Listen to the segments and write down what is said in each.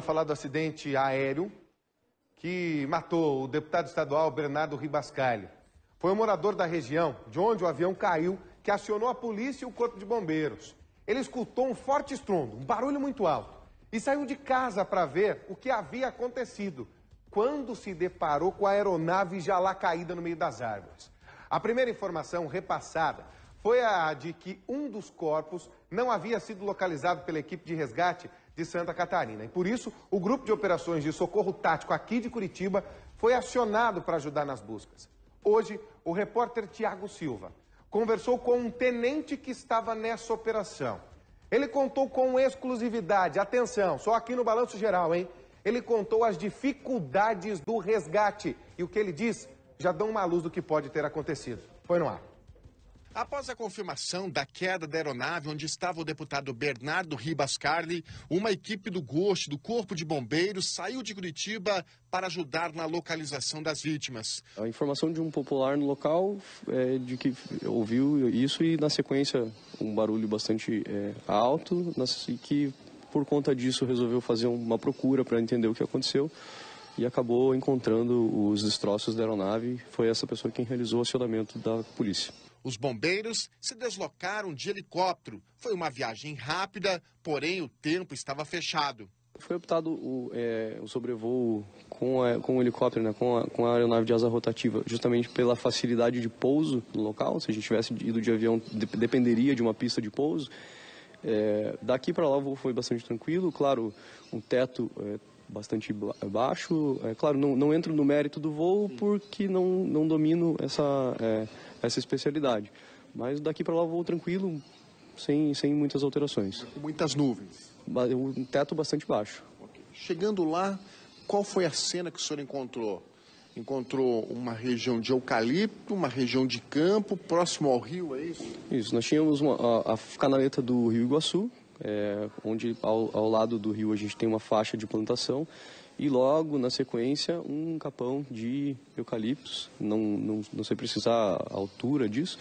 Vamos falar do acidente aéreo que matou o deputado estadual Bernardo Ribascalho. Foi um morador da região, de onde o avião caiu, que acionou a polícia e o corpo de bombeiros. Ele escutou um forte estrondo, um barulho muito alto, e saiu de casa para ver o que havia acontecido, quando se deparou com a aeronave já lá caída no meio das árvores. A primeira informação repassada foi a de que um dos corpos não havia sido localizado pela equipe de resgate de Santa Catarina. E por isso, o Grupo de Operações de Socorro Tático aqui de Curitiba foi acionado para ajudar nas buscas. Hoje, o repórter Tiago Silva conversou com um tenente que estava nessa operação. Ele contou com exclusividade, atenção, só aqui no Balanço Geral, hein? Ele contou as dificuldades do resgate e o que ele diz já dão uma luz do que pode ter acontecido. Foi no ar. Após a confirmação da queda da aeronave onde estava o deputado Bernardo Ribas Carli, uma equipe do GOST, do Corpo de Bombeiros, saiu de Curitiba para ajudar na localização das vítimas. A informação de um popular no local é de que ouviu isso e, na sequência, um barulho bastante é, alto e que, por conta disso, resolveu fazer uma procura para entender o que aconteceu e acabou encontrando os destroços da aeronave. Foi essa pessoa quem realizou o acionamento da polícia. Os bombeiros se deslocaram de helicóptero. Foi uma viagem rápida, porém o tempo estava fechado. Foi optado o, é, o sobrevoo com, a, com o helicóptero, né, com, a, com a aeronave de asa rotativa, justamente pela facilidade de pouso no local. Se a gente tivesse ido de avião, dependeria de uma pista de pouso. É, daqui para lá o voo foi bastante tranquilo, claro, um teto é, bastante baixo. É, claro, não, não entro no mérito do voo porque não, não domino essa, é, essa especialidade. Mas daqui para lá voo tranquilo, sem, sem muitas alterações. Com muitas nuvens? Um teto bastante baixo. Chegando lá, qual foi a cena que o senhor encontrou? encontrou uma região de eucalipto, uma região de campo, próximo ao rio, é isso? Isso, nós tínhamos uma, a, a, canaleta do Rio Iguaçu, é, onde ao, ao lado do rio a gente tem uma faixa de plantação e logo na sequência um capão de eucaliptos, não, não, não sei precisar a altura disso,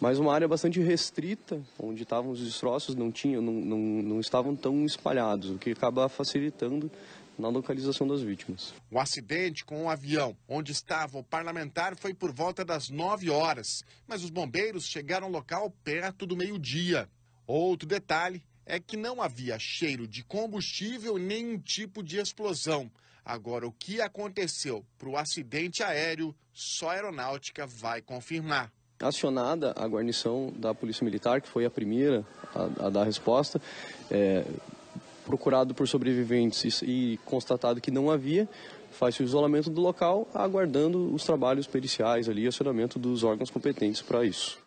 mas uma área bastante restrita, onde estavam os destroços, não, tinha, não, não, não estavam tão espalhados, o que acaba facilitando na localização das vítimas. O acidente com o um avião onde estava o parlamentar foi por volta das 9 horas, mas os bombeiros chegaram ao local perto do meio-dia. Outro detalhe é que não havia cheiro de combustível nem um tipo de explosão. Agora, o que aconteceu para o acidente aéreo, só a aeronáutica vai confirmar. Acionada a guarnição da Polícia Militar, que foi a primeira a, a dar resposta, é, procurado por sobreviventes e, e constatado que não havia, faz o isolamento do local, aguardando os trabalhos periciais ali, acionamento dos órgãos competentes para isso.